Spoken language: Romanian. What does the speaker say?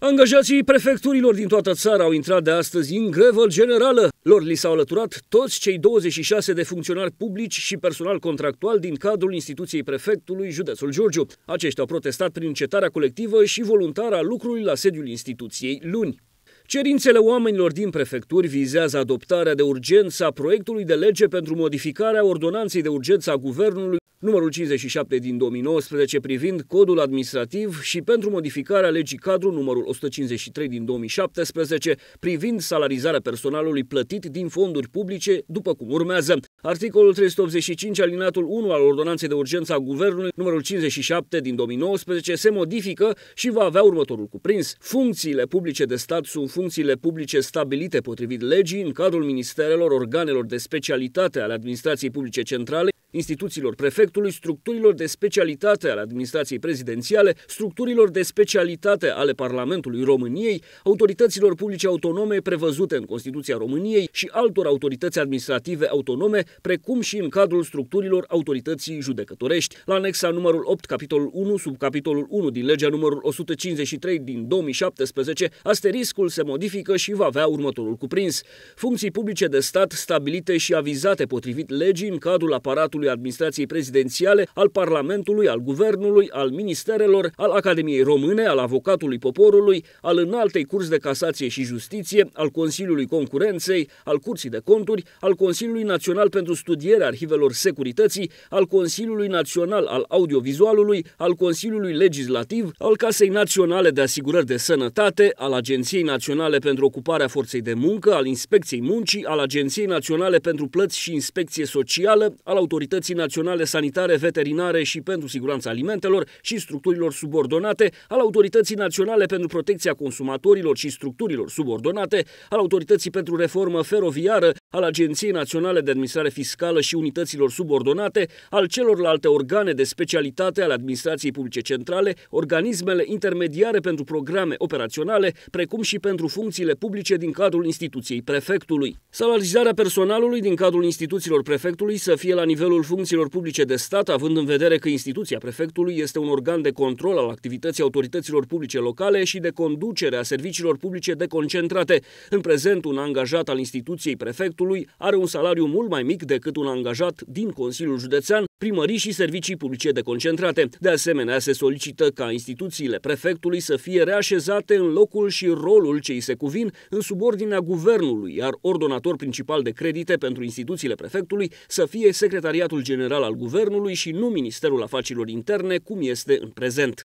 Angajații prefecturilor din toată țara au intrat de astăzi în grevă generală. Lor li s-au alăturat toți cei 26 de funcționari publici și personal contractual din cadrul instituției prefectului județul Giurgiu. Aceștia au protestat prin încetarea colectivă și voluntara lucrului la sediul instituției luni. Cerințele oamenilor din prefecturi vizează adoptarea de urgență a proiectului de lege pentru modificarea ordonanței de urgență a guvernului numărul 57 din 2019 privind codul administrativ și pentru modificarea legii cadru numărul 153 din 2017 privind salarizarea personalului plătit din fonduri publice, după cum urmează. Articolul 385 alinatul 1 al Ordonanței de Urgență a Guvernului numărul 57 din 2019 se modifică și va avea următorul cuprins. Funcțiile publice de stat sunt funcțiile publice stabilite potrivit legii în cadrul ministerelor, organelor de specialitate ale administrației publice centrale, instituțiilor prefectului, structurilor de specialitate ale administrației prezidențiale, structurilor de specialitate ale Parlamentului României, autorităților publice autonome prevăzute în Constituția României și altor autorități administrative autonome, precum și în cadrul structurilor autorității judecătorești. La anexa numărul 8, capitolul 1, sub capitolul 1 din legea numărul 153 din 2017, asteriscul se modifică și va avea următorul cuprins. Funcții publice de stat stabilite și avizate potrivit legii în cadrul aparatului Consiliului Administrației Prezidențiale, al Parlamentului, al Guvernului, al Ministerelor, al Academiei Române, al Avocatului Poporului, al Înaltei Curs de Casație și Justiție, al Consiliului Concurenței, al Curții de Conturi, al Consiliului Național pentru Studierea Arhivelor Securității, al Consiliului Național al Audiovizualului, al Consiliului Legislativ, al Casei Naționale de Asigurări de Sănătate, al Agenției Naționale pentru Ocuparea Forței de Muncă, al Inspecției Muncii, al Agenției Naționale pentru Plăți și Inspecție Socială, al Autorității Autorității Naționale Sanitare Veterinare și pentru Siguranța Alimentelor și structurilor subordonate, al Autorității Naționale pentru Protecția Consumatorilor și structurilor subordonate, al Autorității pentru Reformă Feroviară, al Agenției Naționale de Administrare Fiscală și unităților subordonate, al celorlalte organe de specialitate ale Administrației Publice Centrale, organismele intermediare pentru programe operaționale, precum și pentru funcțiile publice din cadrul instituției prefectului. Salarizarea personalului din cadrul instituțiilor prefectului să fie la nivelul nivelul funcțiilor publice de stat, având în vedere că instituția prefectului este un organ de control al activității autorităților publice locale și de conducere a serviciilor publice deconcentrate. În prezent, un angajat al instituției prefectului are un salariu mult mai mic decât un angajat din Consiliul Județean, primării și servicii publice deconcentrate. De asemenea, se solicită ca instituțiile prefectului să fie reașezate în locul și rolul ce îi se cuvin în subordinea guvernului, iar ordonator principal de credite pentru instituțiile prefectului să fie Secretariatul General al Guvernului și nu Ministerul Afacerilor Interne, cum este în prezent.